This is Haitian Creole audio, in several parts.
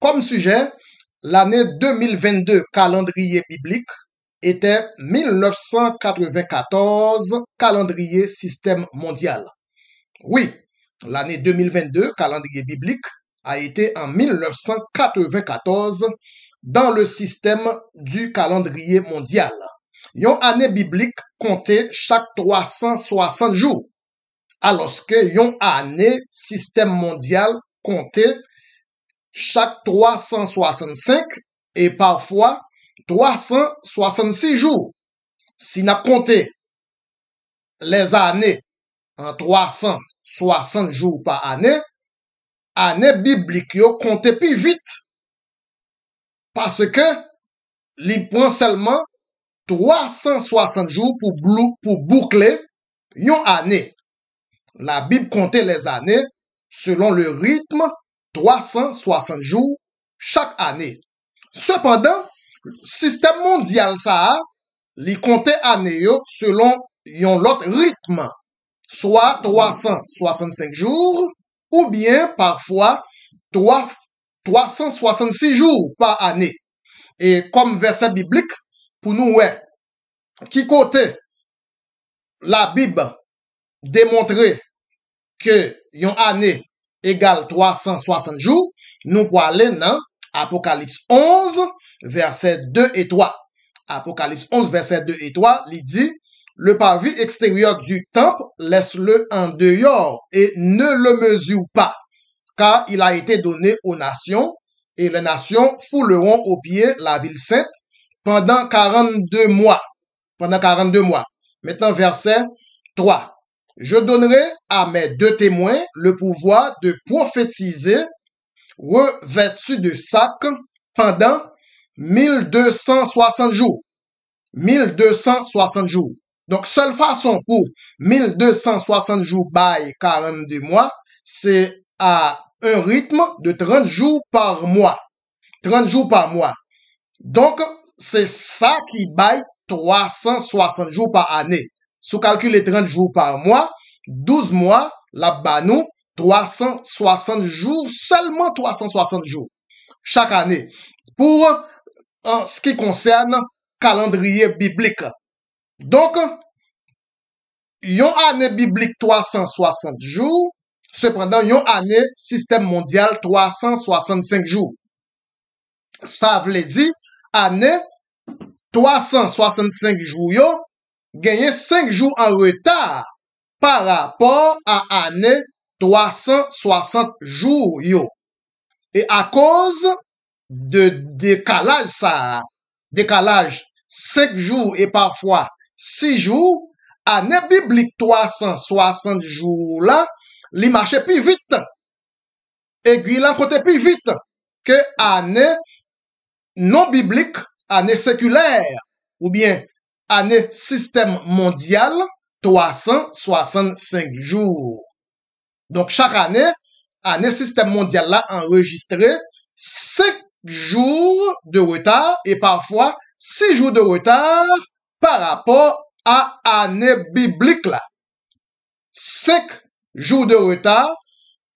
Kom sujen, l'anè 2022 kalandriye biblik etè 1994 kalandriye sistem mondial. Oui, l'anè 2022 kalandriye biblik a etè en 1994 dan le sistem du kalandriye mondial. Yon anè biblik kontè chak 360 jou aloske yon anè sistem mondial kontè chak 365 e parfwa 366 jou. Si nap konte les ane 360 jou pa ane, ane biblik yo konte pi vit. Pase ke li pon selman 360 jou pou boukle yon ane. La bib konte les ane selon le ritme 360 jou chak ane. Sepadan, sistem mondial sa, li konte ane yo selon yon lot ritme. Soa 365 jou ou bien parfwa 366 jou par ane. E kom verse biblik pou nou we. Ki kote la bib demontre ke yon ane Égal 360 jours, nous croyons dans Apocalypse 11, verset 2 et 3. Apocalypse 11, verset 2 et 3, il dit, le parvis extérieur du temple, laisse-le en dehors et ne le mesure pas, car il a été donné aux nations, et les nations fouleront au pied la ville sainte pendant 42 mois. Pendant 42 mois. Maintenant, verset 3. Je donnerai à mes deux témoins le pouvoir de prophétiser revêtus de sac pendant 1260 jours. 1260 jours. Donc, seule façon pour 1260 jours by 42 mois, c'est à un rythme de 30 jours par mois. 30 jours par mois. Donc, c'est ça qui baille 360 jours par année. Sou kalkule 30 jou par mwa, 12 mwa, la banou, 360 jou, selman 360 jou, chak ane, pou an se ki konsen kalandriye biblik. Donk, yon ane biblik 360 jou, se prendan yon ane sistem mondial 365 jou. Sa vle di, ane 365 jou yo, gagné 5 jours en retard par rapport à année 360 jours yo. Et à cause de décalage ça, décalage 5 jours et parfois 6 jours, année biblique 360 jours là, les marchait plus vite. Et en côté plus vite que année non biblique, année séculaire ou bien année système mondial, 365 jours. Donc, chaque année, année système mondial là enregistré 5 jours de retard et parfois 6 jours de retard par rapport à année biblique là. 5 jours de retard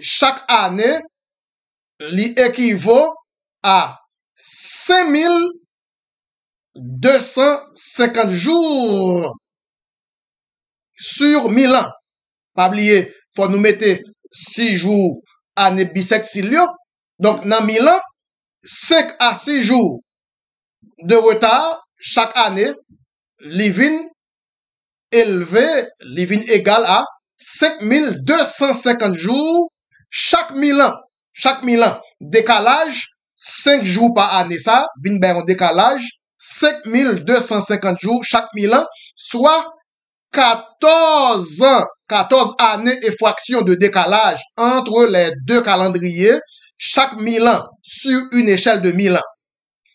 chaque année l'équivaut à 5000 250 jou sur 1000 an. Pabliye, fò nou mette 6 jou anè bisèk silyon. Donk nan 1000 an, 5 a 6 jou de weta chak anè, livin elve, livin egal a 5250 jou chak 1000 an. Chak 1000 an. Dekalaj, 5 jou pa anè sa, vin bè an dekalaj, 5250 jours chaque mille ans, soit 14 ans, 14 années et fractions de décalage entre les deux calendriers chaque mille ans sur une échelle de 1000 ans.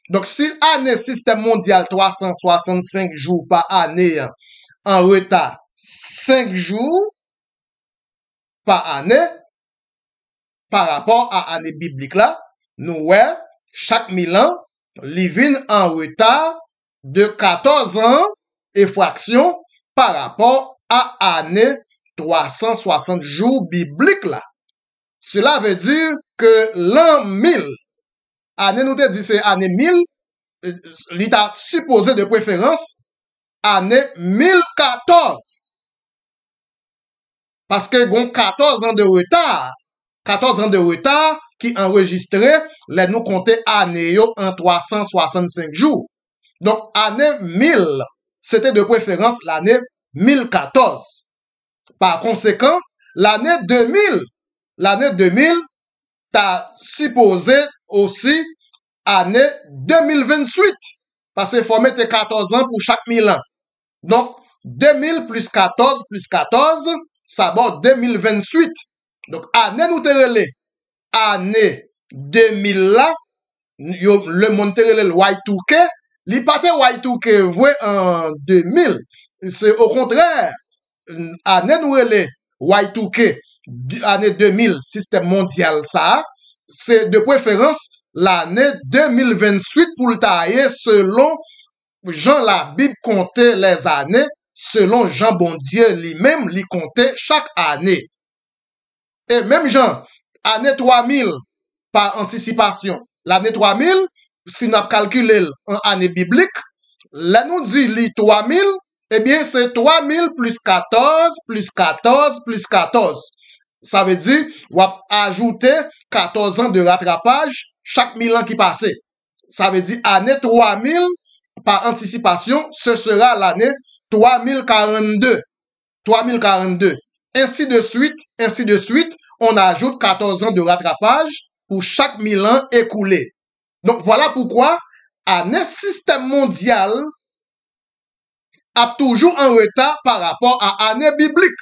Donc, si année système mondial 365 jours par année en retard 5 jours par année par rapport à année biblique là, nous, chaque 1000 ans, li vin an weta de 14 an e fwaksyon pa rapor a ane 360 jou biblik la. Sela ve dir ke lan 1000, ane nou te di se ane 1000, li ta sipose de preferans, ane 1014. Paske gon 14 an de weta, 14 an de weta, ki enregistre lè nou kontè anè yo an 365 jou. Donk, anè 1000, se te de preferans l'anè 1014. Par konsekant, l'anè 2000, l'anè 2000, ta sipose osi anè 2028, pase fòmè te 14 an pou chak 1000 an. Donk, 2000 plus 14 plus 14, sa bòr 2028. Donk, anè nou te relè, ane 2000 la, yo le monte rele yoy touke, li pate yoy touke vwe an 2000, se o kontre, ane nou rele yoy touke, ane 2000, sistem mondial sa, se de preferans, l'ane 2028 pou l'ta ye, selon, jan la bib konte les ane, selon jan bondye li men, li konte chak ane. E menm jan, année 3000 par anticipation. L'année 3000, si nous calculé en année biblique, là nous dit 3000, eh bien c'est 3000 plus 14, plus 14, plus 14. Ça veut dire, on va ajouter 14 ans de rattrapage chaque 1000 ans qui passait. Ça veut dire, année 3000, par anticipation, ce sera l'année 3042. 3042. Ainsi de suite, ainsi de suite, on ajoute 14 ans de rattrapage pour chaque 1000 ans écoulé. Donc voilà pourquoi, année système mondial, a toujours un retard par rapport à l'année biblique.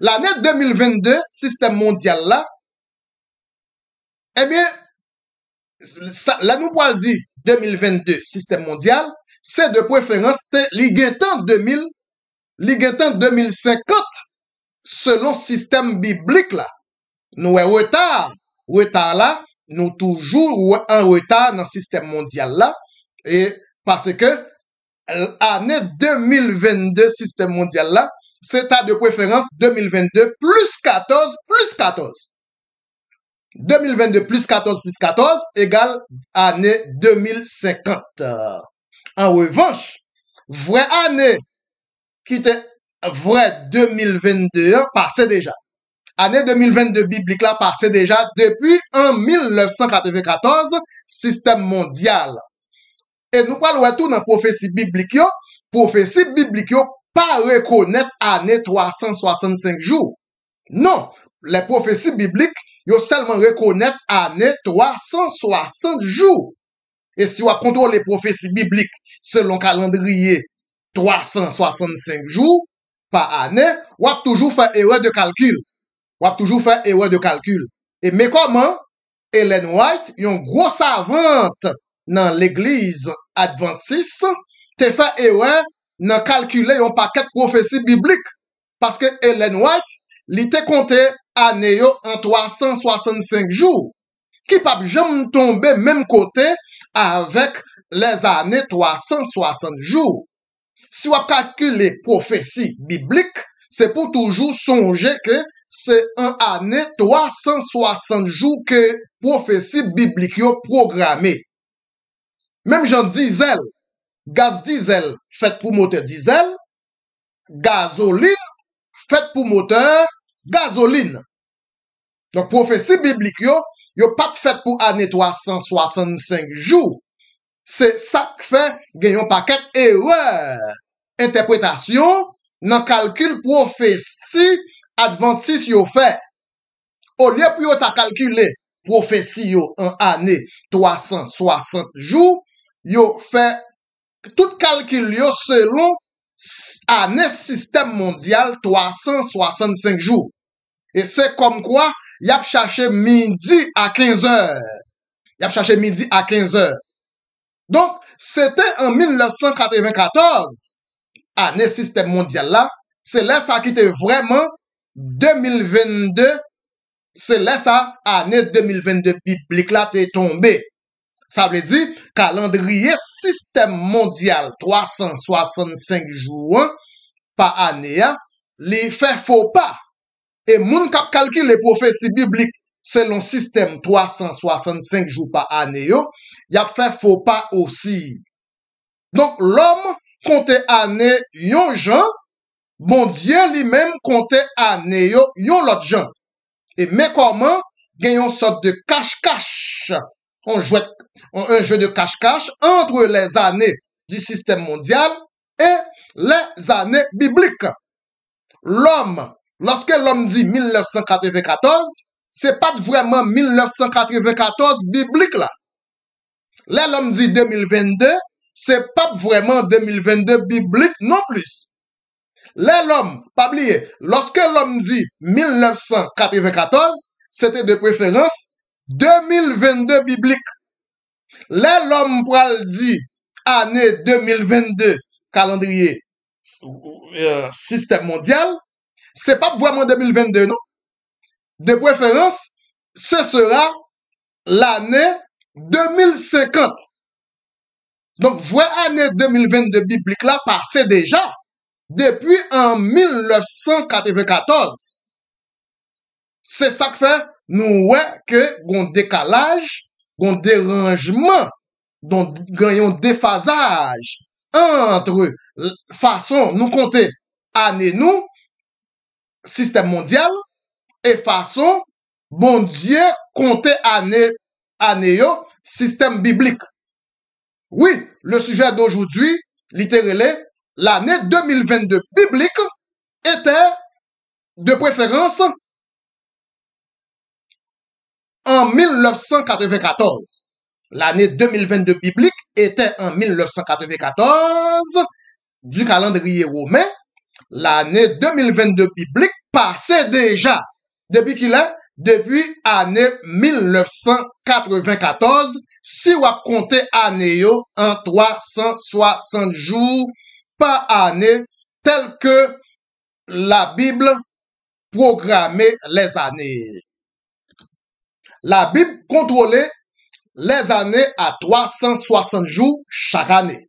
L'année 2022, système mondial là, eh bien, la là nous pouvons dire 2022, système mondial, c'est de préférence, il 2000, liguetin 2050 Selon sistem biblik la. Nou wè wè ta. Wè ta la nou toujou wè an wè ta nan sistem mondial la. E pase ke anè 2022 sistem mondial la se ta de preferans 2022 plus 14 plus 14. 2022 plus 14 plus 14 egal anè 2050. An wè vansh wè anè ki te anè Vre, 2021, parse deja. Ane 2022 biblik la parse deja depi en 1994, sistem mondial. E nou pal wè tou nan profesi biblik yo, profesi biblik yo pa rekonet ane 365 jou. Non, le profesi biblik yo selman rekonet ane 365 jou. E si wè kontrol le profesi biblik selon kalendriye 365 jou, pa ane, wap toujou fè ewe de kalkyl. Wap toujou fè ewe de kalkyl. E me koman, Ellen White, yon gros savant nan l'Eglise Adventiste, te fè ewe nan kalkyle yon paket profesi biblik. Paske Ellen White, li te kontè ane yo an 365 jou. Ki pap jom tombe menm kote avèk les ane 360 jou. Si wap kalkule profesi biblik, se pou toujou sonje ke se an ane 360 jou ke profesi biblik yo programe. Mem jan dizel, gaz dizel, fet pou mote dizel, gazolin, fet pou mote gazolin. Don profesi biblik yo, yo pat fet pou ane 365 jou. Se sak fe genyon paket eror. Interpretasyon nan kalkil profesi adventis yo fe. O liye pou yo ta kalkile profesi yo an ane 360 jou, yo fe tout kalkil yo selon ane sistem mondial 365 jou. E se kom kwa, yap chache midi a 15 or. Yap chache midi a 15 or. Donk, sete an 1994, anè sistem mondial la, se lè sa ki te vreman 2022, se lè sa anè 2022 biblik la te tombe. Sa vle di, kalandriye sistem mondial 365 jouan pa anè, li fè fò pa, e moun kap kalki le profesi biblik. Selon sistem 365 jou pa aneyo, y ap fè fò pa osi. Donk l'om konte aneyo bon yon jan, bondye li men konte aneyo yon lot jan. E mè koman genyon sot de kache-kache. On jwè de kache-kache antre les aney di sistem mondial et les aney biblik. L'om, loske l'om di 1994, c'est pas vraiment 1994 biblique là. l'homme dit 2022, c'est pas vraiment 2022 biblique non plus. l'homme, pas oublier, lorsque l'homme dit 1994, c'était de préférence 2022 biblique. L'homme l'homme pral dit année 2022, calendrier euh, système mondial, c'est pas vraiment 2022, non? De preferans Se sera l'anè 2050 Donk vwe anè 2022 Biblik la pase deja Depi an 1994 Se sak fe Nou wè ke goun dekalaj Goun deranjman Donk ganyon defasaj Antre Fason nou konte Anè nou Sistem mondial E faso, bondye konte aneyo sistem biblik. Oui, le sujet d'aujourd'hui, literele, l'année 2022 biblik etè de préférence en 1994. L'année 2022 biblik etè en 1994 du kalandriye roumen. L'année 2022 biblik passe deja. Depi kilè, depi anè 1994, si wap kontè anè yo an 360 jou pa anè tel ke la Bible programe les anè. La Bible kontrole les anè a 360 jou chak anè.